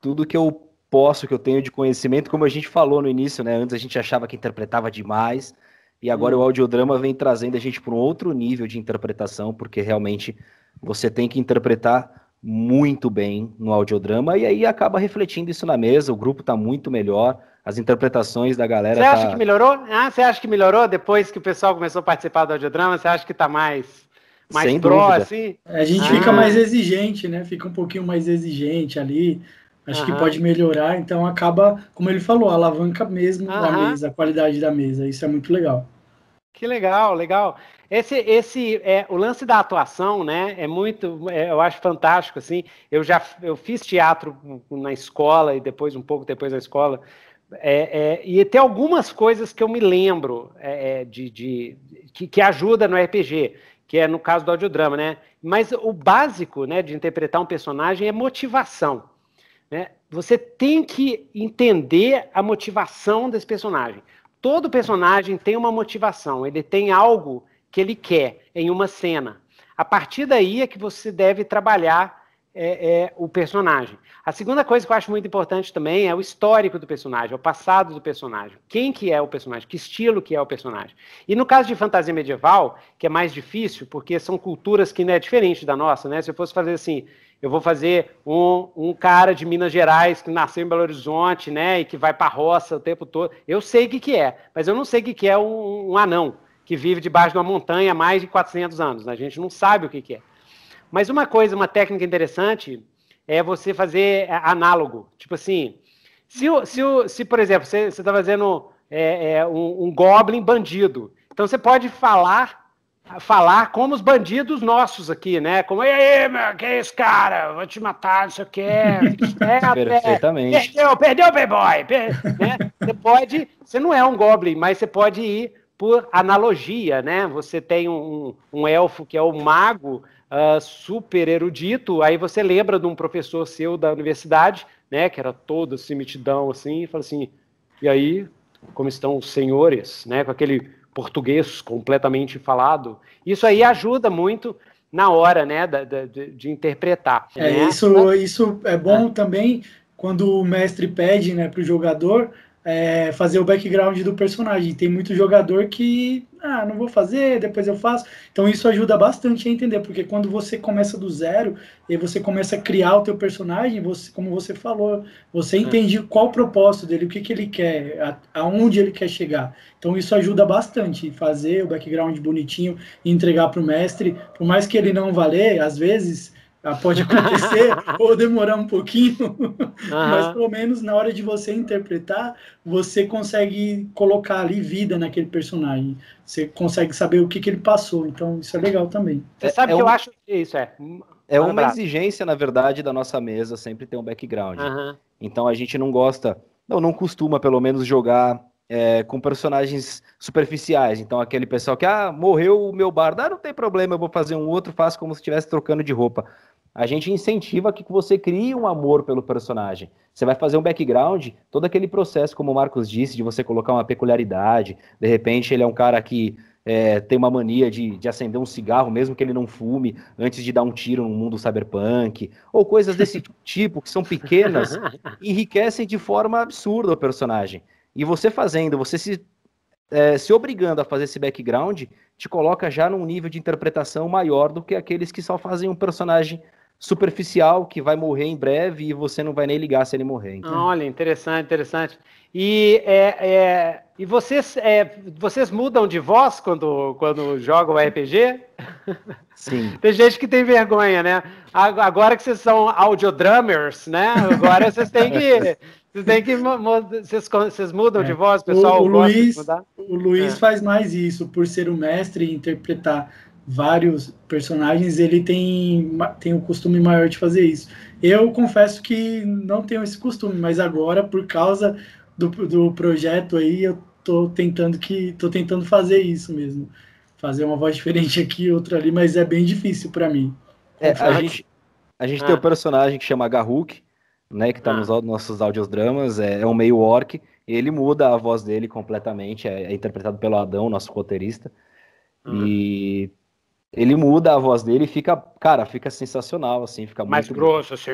tudo que eu posso, que eu tenho de conhecimento, como a gente falou no início, né? Antes a gente achava que interpretava demais, e agora hum. o audiodrama vem trazendo a gente para um outro nível de interpretação, porque realmente você tem que interpretar muito bem no audiodrama, e aí acaba refletindo isso na mesa, o grupo está muito melhor, as interpretações da galera. Você acha tá... que melhorou? Ah, você acha que melhorou depois que o pessoal começou a participar do audiodrama? Você acha que está mais mais Sem pro, assim? A gente ah. fica mais exigente, né? Fica um pouquinho mais exigente ali. Acho que pode melhorar, então acaba, como ele falou, alavanca mesmo Aham. a mesa, a qualidade da mesa. Isso é muito legal. Que legal, legal. Esse, esse, é, o lance da atuação, né? É muito, é, eu acho fantástico assim. Eu já, eu fiz teatro na escola e depois um pouco depois da escola. É, é e tem algumas coisas que eu me lembro é, é, de, de que, que ajuda no RPG que é no caso do audiodrama, né? Mas o básico, né, de interpretar um personagem é motivação. Né? Você tem que entender a motivação desse personagem. Todo personagem tem uma motivação, ele tem algo que ele quer em uma cena. A partir daí é que você deve trabalhar é, é, o personagem. A segunda coisa que eu acho muito importante também é o histórico do personagem, é o passado do personagem. Quem que é o personagem? Que estilo que é o personagem? E no caso de fantasia medieval, que é mais difícil, porque são culturas que não é diferente da nossa, né? Se eu fosse fazer assim, eu vou fazer um, um, cara de Minas Gerais que nasceu em Belo Horizonte, né, e que vai para a roça o tempo todo. Eu sei o que, que é, mas eu não sei o que, que é um, um, anão que vive debaixo de uma montanha há mais de 400 anos. Né? A gente não sabe o que, que é. Mas uma coisa, uma técnica interessante é você fazer é, análogo. Tipo assim, se, se, se por exemplo, você está fazendo é, é, um, um goblin bandido, então você pode falar falar como os bandidos nossos aqui, né? Como, e aí, meu, que é isso, cara? Vou te matar, não sei o quê. É, é, Perfeitamente. É, perdeu, perdeu Playboy. Per... né? Você pode, você não é um Goblin, mas você pode ir por analogia, né? Você tem um, um elfo que é o mago, uh, super erudito, aí você lembra de um professor seu da universidade, né? Que era todo assim, mitidão, assim, e fala assim, e aí, como estão os senhores, né? Com aquele português completamente falado. Isso aí ajuda muito na hora, né, de, interpretar. É, né? isso, isso é bom é. também quando o mestre pede, né, para o jogador é, fazer o background do personagem. Tem muito jogador que, ah, não vou fazer, depois eu faço. Então isso ajuda bastante a entender, porque quando você começa do zero e você começa a criar o teu personagem, você, como você falou, você é. entende qual o propósito dele, o que, que ele quer, a, aonde ele quer chegar. Então isso ajuda bastante fazer o background bonitinho e entregar para o mestre, por mais que ele não valer, às vezes ah, pode acontecer ou demorar um pouquinho, uhum. mas pelo menos na hora de você interpretar, você consegue colocar ali vida naquele personagem. Você consegue saber o que, que ele passou. Então, isso é legal também. Você é, sabe é, é que um... eu acho que é isso é. É uma Abraço. exigência, na verdade, da nossa mesa sempre ter um background. Uhum. Então a gente não gosta, não, não costuma pelo menos jogar é, com personagens superficiais. Então, aquele pessoal que, ah, morreu o meu bardo, ah, não tem problema, eu vou fazer um outro, faço como se estivesse trocando de roupa. A gente incentiva que você crie um amor pelo personagem. Você vai fazer um background, todo aquele processo, como o Marcos disse, de você colocar uma peculiaridade. De repente, ele é um cara que é, tem uma mania de, de acender um cigarro, mesmo que ele não fume, antes de dar um tiro no mundo cyberpunk, ou coisas desse tipo, que são pequenas, enriquecem de forma absurda o personagem. E você fazendo, você se, é, se obrigando a fazer esse background, te coloca já num nível de interpretação maior do que aqueles que só fazem um personagem superficial que vai morrer em breve e você não vai nem ligar se ele morrer. Então. Ah, olha, interessante, interessante. E, é, é, e vocês, é, vocês mudam de voz quando, quando jogam RPG? Sim. tem gente que tem vergonha, né? Agora que vocês são audiodrummers, né? Agora vocês têm que Vocês têm que. Vocês, vocês mudam é. de voz, pessoal? O, o Luiz, o Luiz é. faz mais isso, por ser o mestre e interpretar vários personagens, ele tem, tem o costume maior de fazer isso. Eu confesso que não tenho esse costume, mas agora, por causa do, do projeto aí, eu tô tentando que. tô tentando fazer isso mesmo. Fazer uma voz diferente aqui, outra ali, mas é bem difícil para mim. É, a gente, a gente ah. tem um personagem que chama Garruk, né, que está ah. nos nossos audiodramas, é, é um meio orc, ele muda a voz dele completamente, é, é interpretado pelo Adão, nosso roteirista, uhum. e ele muda a voz dele e fica, cara, fica sensacional, assim, fica mais muito... grosso, assim.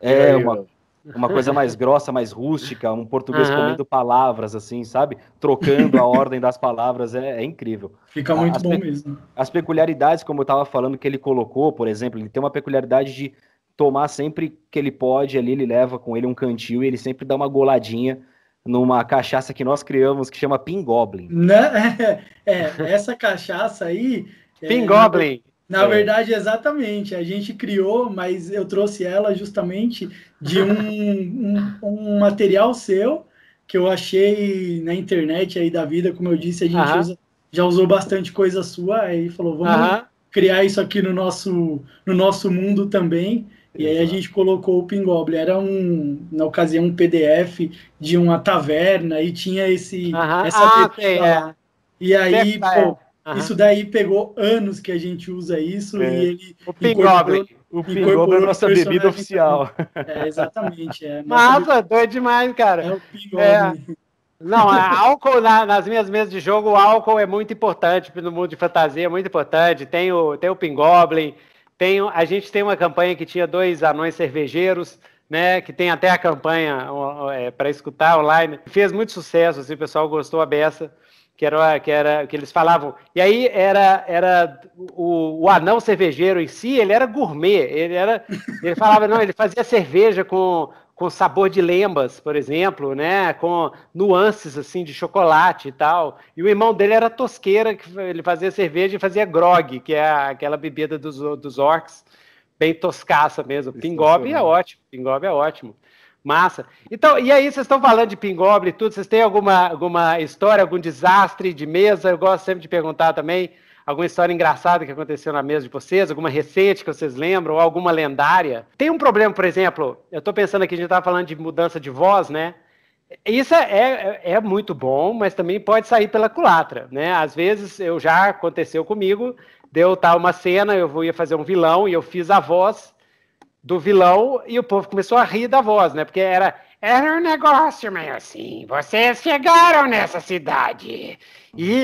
É, uma, uma coisa mais grossa, mais rústica, um português uhum. comendo palavras, assim, sabe? Trocando a ordem das palavras, é, é incrível. Fica muito as bom mesmo. As peculiaridades, como eu estava falando, que ele colocou, por exemplo, ele tem uma peculiaridade de tomar sempre que ele pode ali, ele leva com ele um cantil e ele sempre dá uma goladinha numa cachaça que nós criamos que chama Pingoblin. Né? É, essa cachaça aí. Pingoblin! É, na é. verdade, exatamente. A gente criou, mas eu trouxe ela justamente de um, um, um, material seu que eu achei na internet aí da vida, como eu disse, a gente usa, já usou bastante coisa sua, aí falou, vamos criar isso aqui no nosso, no nosso mundo também. E Exato. aí a gente colocou o Pingoble. Era um, na ocasião, um PDF de uma taverna e tinha esse uh -huh. essa ah, tem, é. E aí, pô, uh -huh. isso daí pegou anos que a gente usa isso é. e ele. O Pingoble. O Pingoble é a nossa bebida oficial. É, exatamente. É, doido demais, cara. É o Pingoblin. É. Não, é, álcool na, nas minhas mesas de jogo, o álcool é muito importante no mundo de fantasia, é muito importante. Tem o, tem o Pingoblin, tem, a gente tem uma campanha que tinha dois anões cervejeiros, né, que tem até a campanha é, para escutar online. Fez muito sucesso, assim, o pessoal gostou a beça, que era, que era que eles falavam. E aí era, era o, o anão cervejeiro em si, ele era gourmet, ele era ele falava, não, ele fazia cerveja com com sabor de lembas, por exemplo, né? Com nuances assim de chocolate e tal. E o irmão dele era tosqueira, que ele fazia cerveja e fazia grog, que é aquela bebida dos, dos orcs, bem toscaça mesmo. Pingobe é ótimo, pingobe é ótimo. Massa. Então, e aí, vocês estão falando de pingobe e tudo, vocês têm alguma, alguma história, algum desastre de mesa? Eu gosto sempre de perguntar também alguma história engraçada que aconteceu na mesa de vocês, alguma recente que vocês lembram, ou alguma lendária. Tem um problema, por exemplo, eu estou pensando aqui, a gente estava tá falando de mudança de voz, né? Isso é, é, é, muito bom, mas também pode sair pela culatra, né? Às vezes eu já aconteceu comigo, deu tal uma cena, eu vou ia fazer um vilão e eu fiz a voz do vilão e o povo começou a rir da voz, né? Porque era era um negócio meio assim. Vocês chegaram nessa cidade e,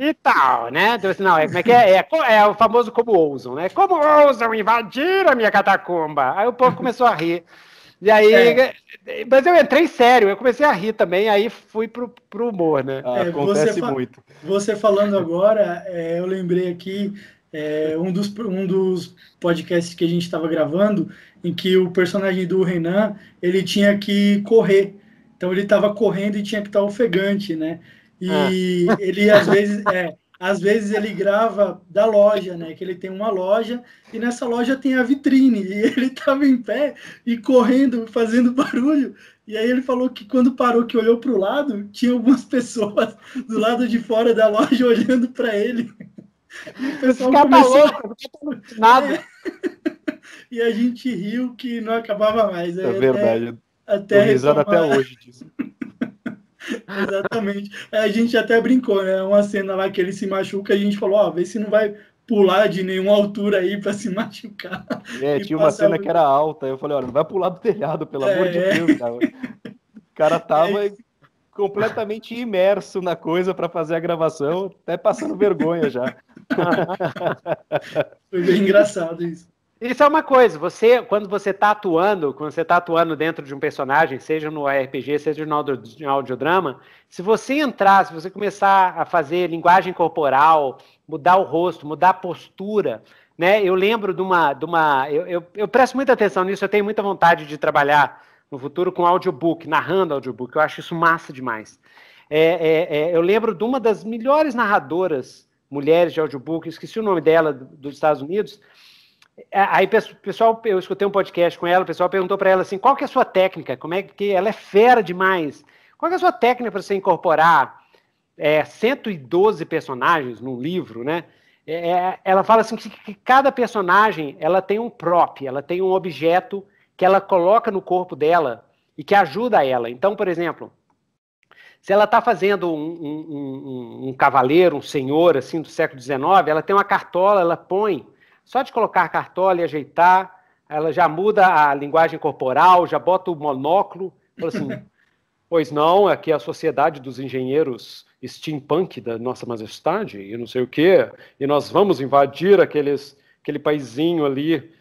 e tal, né? Então, assim, não, é, como é, que é? É, é o famoso como ousam, né? Como ousam invadir a minha catacumba? Aí o povo começou a rir. E aí, é. mas eu entrei sério, eu comecei a rir também, aí fui pro, pro humor, né? É, Acontece você muito. Você falando agora, é, eu lembrei aqui é, um, dos, um dos podcasts que a gente estava gravando, em que o personagem do Renan, ele tinha que correr. Então ele estava correndo e tinha que estar tá ofegante, né? E ah. ele às vezes... É, às vezes ele grava da loja, né? Que ele tem uma loja e nessa loja tem a vitrine. E ele estava em pé e correndo, fazendo barulho. E aí ele falou que quando parou, que olhou para o lado, tinha algumas pessoas do lado de fora da loja olhando para ele. E louco, não nada. e a gente riu que não acabava mais. É, é verdade. Até, até, até hoje disso. Exatamente. A gente até brincou, né? Uma cena lá que ele se machuca, a gente falou, ó, oh, vê se não vai pular de nenhuma altura aí para se machucar. É, tinha uma cena que era alta, eu falei, olha, não vai pular do telhado, pelo é... amor de é. Deus, cara. O cara é tava é... completamente imerso na coisa para fazer a gravação, até passando vergonha já. Foi bem engraçado isso. Isso é uma coisa, você, quando você está atuando, quando você está atuando dentro de um personagem, seja no RPG, seja no audiodrama, se você entrar, se você começar a fazer linguagem corporal, mudar o rosto, mudar a postura, né? Eu lembro de uma. De uma eu, eu, eu presto muita atenção nisso, eu tenho muita vontade de trabalhar no futuro com audiobook, narrando audiobook, eu acho isso massa demais. É, é, é, eu lembro de uma das melhores narradoras mulheres de audiobook, esqueci o nome dela, dos Estados Unidos. É, aí, pessoal, eu escutei um podcast com ela, o pessoal perguntou para ela assim, qual que é a sua técnica? Como é que ela é fera demais? Qual que é a sua técnica para você incorporar é, 112 personagens num livro, né? É, é, ela fala assim que, que cada personagem ela tem um prop, ela tem um objeto que ela coloca no corpo dela e que ajuda ela. Então, por exemplo, se ela está fazendo um, um, um, um, cavaleiro, um senhor, assim, do século XIX, ela tem uma cartola, ela põe. Só de colocar a cartola e ajeitar, ela já muda a linguagem corporal, já bota o monóculo. Fala assim, pois não, aqui é a sociedade dos engenheiros steampunk da Nossa Majestade, e não sei o quê, e nós vamos invadir aqueles, aquele paizinho ali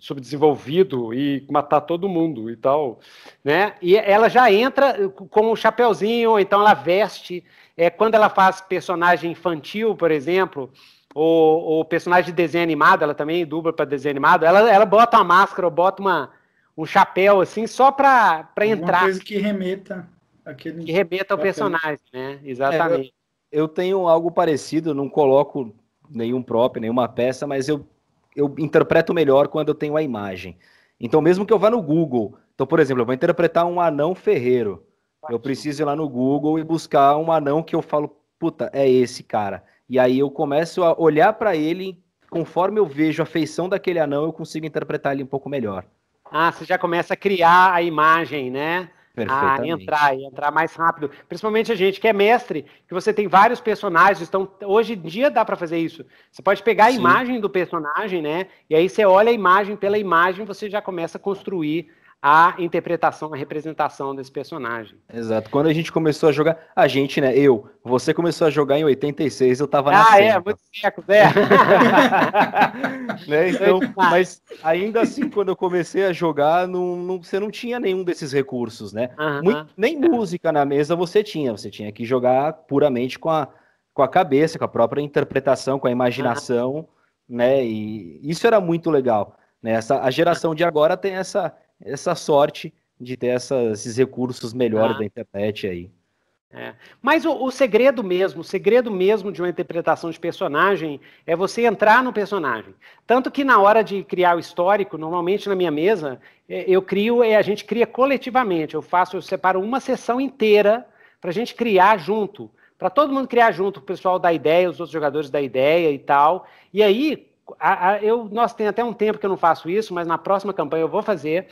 subdesenvolvido e matar todo mundo e tal, né? E ela já entra com o chapéuzinho, então ela veste. É, quando ela faz personagem infantil, por exemplo, ou, ou personagem de desenho animado, ela também dubla para desenho animado, ela, ela bota uma máscara ou bota uma, um chapéu, assim, só para entrar. Uma coisa que remeta. Aquele... Que remeta ao personagem, né? Exatamente. É, eu, eu tenho algo parecido, não coloco nenhum próprio, nenhuma peça, mas eu eu interpreto melhor quando eu tenho a imagem. Então, mesmo que eu vá no Google, então, por exemplo, eu vou interpretar um anão ferreiro. Eu preciso ir lá no Google e buscar um anão que eu falo, puta, é esse cara. E aí eu começo a olhar para ele, conforme eu vejo a feição daquele anão, eu consigo interpretar ele um pouco melhor. Ah, você já começa a criar a imagem, né? a entrar e entrar mais rápido. Principalmente a gente que é mestre, que você tem vários personagens. Então, hoje em dia dá para fazer isso. Você pode pegar a Sim. imagem do personagem, né? E aí você olha a imagem, pela imagem você já começa a construir a interpretação, a representação desse personagem. Exato. Quando a gente começou a jogar, a gente, né? Eu, você começou a jogar em 86, eu tava na. Ah, é, muitos séculos, é. né? Então, mas ainda assim, quando eu comecei a jogar, não, não você não tinha nenhum desses recursos, né? Uhum. Muito, nem é. música na mesa você tinha, você tinha que jogar puramente com a, com a cabeça, com a própria interpretação, com a imaginação, uhum. né? E isso era muito legal. Né? Essa, a geração de agora tem essa essa sorte de ter essas, esses recursos melhores ah. da internet aí. É. Mas o, o, segredo mesmo, o segredo mesmo de uma interpretação de personagem é você entrar no personagem. Tanto que na hora de criar o histórico, normalmente na minha mesa, é, eu crio, é, a gente cria coletivamente. Eu faço, eu separo uma sessão inteira para a gente criar junto, para todo mundo criar junto, o pessoal da ideia, os outros jogadores da ideia e tal. E aí, a, a, eu, nossa, tem até um tempo que eu não faço isso, mas na próxima campanha eu vou fazer,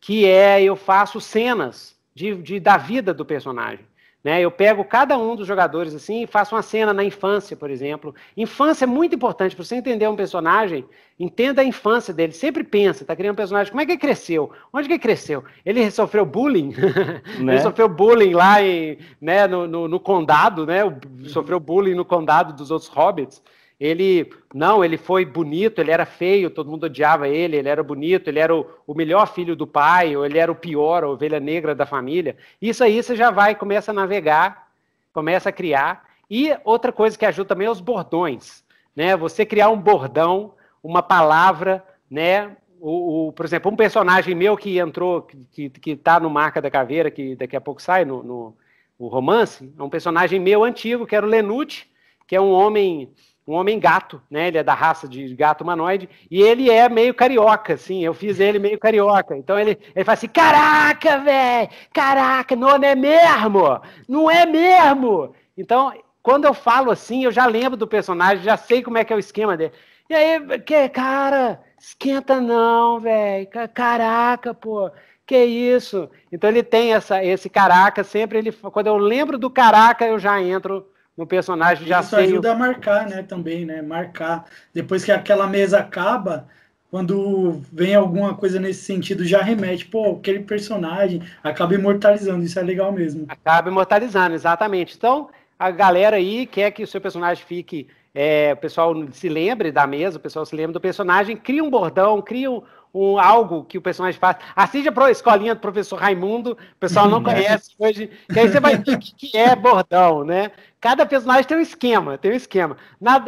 que é eu faço cenas de, de da vida do personagem. Né? Eu pego cada um dos jogadores assim e faço uma cena na infância, por exemplo. Infância é muito importante para você entender um personagem. Entenda a infância dele. Sempre pensa, está criando um personagem. Como é que ele cresceu? Onde que ele cresceu? Ele sofreu bullying? Né? ele sofreu bullying lá em, né, no, no, no condado, né? Sofreu bullying no condado dos outros hobbits. Ele, não, ele foi bonito, ele era feio, todo mundo odiava ele, ele era bonito, ele era o, o melhor filho do pai, ou ele era o pior, a ovelha negra da família. Isso aí você já vai, começa a navegar, começa a criar. E outra coisa que ajuda também é os bordões. Né? Você criar um bordão, uma palavra, né? O, o, por exemplo, um personagem meu que entrou, que, que tá no Marca da Caveira, que daqui a pouco sai no, no o romance, é um personagem meu antigo, que era o Lenucci, que é um homem um homem gato, né? Ele é da raça de gato humanoide, e ele é meio carioca, assim. Eu fiz ele meio carioca. Então ele, ele fala assim: caraca, velho! Caraca, não, é mesmo! Não é mesmo! Então, quando eu falo assim, eu já lembro do personagem, já sei como é que é o esquema dele. E aí, que, cara, esquenta não, velho. Caraca, pô. Que isso? Então ele tem essa, esse caraca sempre. Ele, quando eu lembro do caraca, eu já entro no personagem já Isso ajuda o... a marcar, né, também, né? Marcar. Depois que aquela mesa acaba, quando vem alguma coisa nesse sentido, já remete, pô, aquele personagem acaba imortalizando, isso é legal mesmo. Acaba imortalizando, exatamente. Então, a galera aí quer que o seu personagem fique, é, o pessoal se lembre da mesa, o pessoal se lembre do personagem, cria um bordão, cria um, algo que o personagem faz. Assiste a é escolinha do professor Raimundo, o pessoal não é. conhece hoje, que aí você vai ver o que, é bordão, né? Cada personagem tem um esquema, tem um esquema. na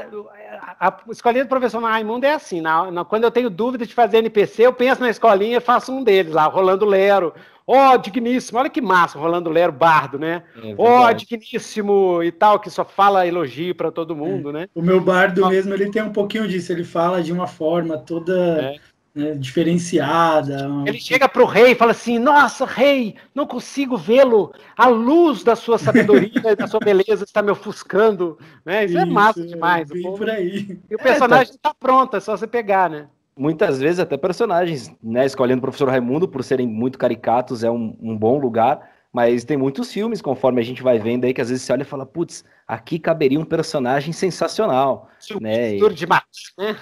a, a escolinha do professor Raimundo é assim, na, na, quando eu tenho dúvida de fazer NPC, eu penso na escolinha e faço um deles lá, Rolando Lero, ó, oh, digníssimo, olha que massa, Rolando Lero Bardo, né? É ó, é oh, digníssimo e tal, que só fala elogio para todo mundo, é. né? O meu bardo mesmo, ele tem um pouquinho disso, ele fala de uma forma toda é né, diferenciada. Ele chega para o rei e fala assim: Nossa, rei, não consigo vê-lo. A luz da sua sabedoria e da sua beleza está me ofuscando. Né? Isso, é Isso é massa demais. o por aí. E o personagem está é, tá pronto, é só você pegar, né? Muitas vezes até personagens, né? Escolhendo o professor Raimundo por serem muito caricatos é um, um bom lugar. Mas tem muitos filmes, conforme a gente vai vendo aí, que às vezes você olha e fala, putz, aqui caberia um personagem sensacional. Sim, né? E... de mate, né?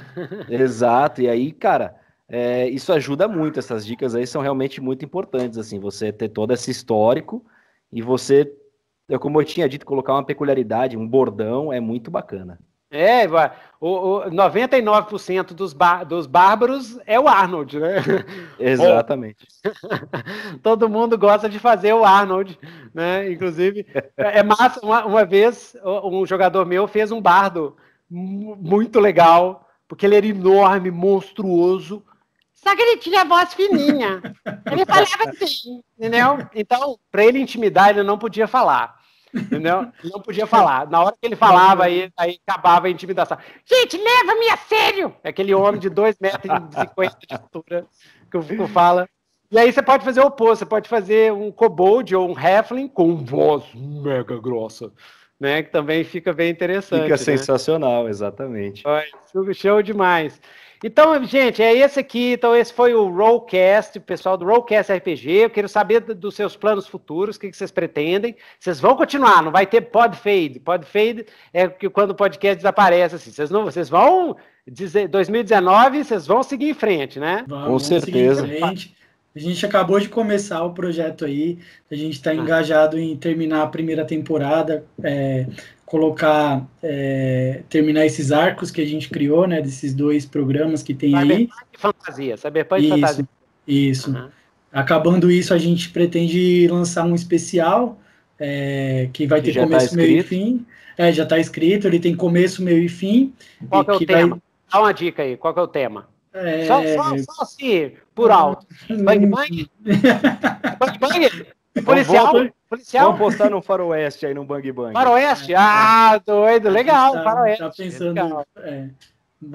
Exato, e aí, cara, é, isso ajuda muito, essas dicas aí são realmente muito importantes, assim, você ter todo esse histórico e você, é como eu tinha dito, colocar uma peculiaridade, um bordão, é muito bacana. É, o, o 99% dos, dos bárbaros é o Arnold, né? Exatamente. Todo mundo gosta de fazer o Arnold, né? Inclusive, é, é massa. Uma, uma vez, um jogador meu fez um bardo muito legal, porque ele era enorme, monstruoso, só que ele tinha voz fininha. Ele falava assim, entendeu? Então, para ele intimidar, ele não podia falar. Entendeu? Ele não podia falar. Na hora que ele falava, aí, aí acabava a intimidação. Gente, leva-me a sério! É aquele homem de 2,50 metros de altura que o Fico fala. E aí você pode fazer o oposto, você pode fazer um kobold ou um halfling com voz mega grossa. Né, que também fica bem interessante. Fica né? sensacional, exatamente. Show demais. Então, gente, é esse aqui. Então, esse foi o Rollcast, o pessoal do Rollcast RPG. Eu quero saber dos seus planos futuros, o que, que vocês pretendem. Vocês vão continuar, não vai ter pod fade pod fade é quando o podcast desaparece, assim. Vocês, não, vocês vão. 2019, vocês vão seguir em frente, né? Vamos, Com certeza. A gente acabou de começar o projeto aí, a gente está ah. engajado em terminar a primeira temporada. É, colocar, é, terminar esses arcos que a gente criou, né? Desses dois programas que tem aí. Cyberpunk e fantasia, Cyberpunk isso, e fantasia. Isso. Uhum. Acabando isso, a gente pretende lançar um especial é, que vai ter tá começo, tá meio e fim. É, já está escrito, ele tem começo, meio e fim. Qual é o tema? Vai... Dá uma dica aí, qual é o tema? É... Só, só, só assim, por alto. Bang bang? bang bang? Policial? Policial? Vamos postar no Faroeste aí, no Bang Bang. Faroeste? Ah, doido, legal, tá, Faroeste. Tá pensando,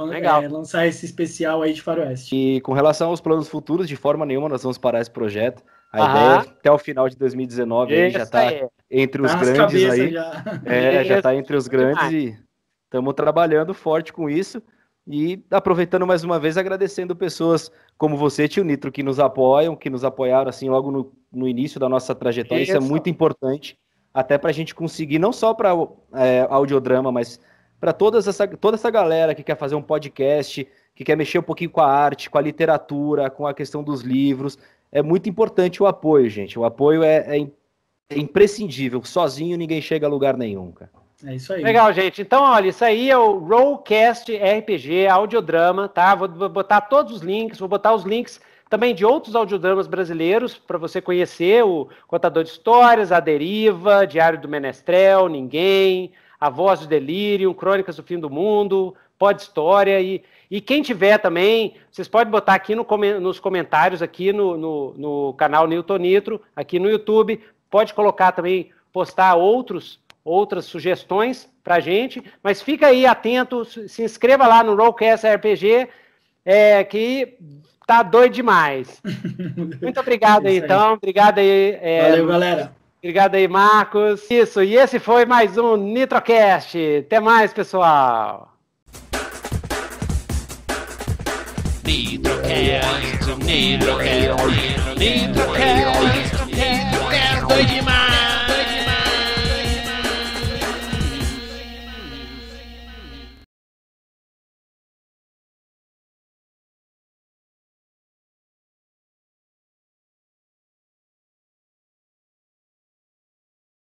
legal. É, é lançar esse especial aí de Faroeste. E com relação aos planos futuros, de forma nenhuma nós vamos parar esse projeto. A ideia é até o final de 2019 aí já está entre os Nas tá grandes aí. Já. É, já tá entre os grandes ah. e estamos trabalhando forte com isso. E aproveitando mais uma vez, agradecendo pessoas como você, tio Nitro, que nos apoiam, que nos apoiaram assim logo no no início da nossa trajetória. Isso, é isso é muito importante, até para a gente conseguir, não só para é, audiodrama, mas para toda essa galera que quer fazer um podcast, que quer mexer um pouquinho com a arte, com a literatura, com a questão dos livros. É muito importante o apoio, gente. O apoio é, é, é imprescindível. Sozinho ninguém chega a lugar nenhum, cara. É isso aí. Legal, gente. Então, olha, isso aí é o Rollcast RPG, audiodrama, tá? Vou botar todos os links, vou botar os links também de outros audiodramas brasileiros, para você conhecer o Contador de Histórias, A Deriva, Diário do Menestrel, Ninguém, A Voz do Delírio, Crônicas do Fim do Mundo, Pode História. E, e quem tiver também, vocês podem botar aqui no, nos comentários, aqui no, no, no canal Newton Nitro, aqui no YouTube, pode colocar também, postar outros outras sugestões para gente, mas fica aí atento, se inscreva lá no Rollcast RPG, é, que tá doido demais. Muito obrigado aí, então. Obrigado aí. É, Valeu, galera. Obrigado aí, Marcos. Isso, e esse foi mais um Nitrocast. Até mais, pessoal. Nitrocast, Nitrocast, Nitrocast, Nitrocast, é doido demais.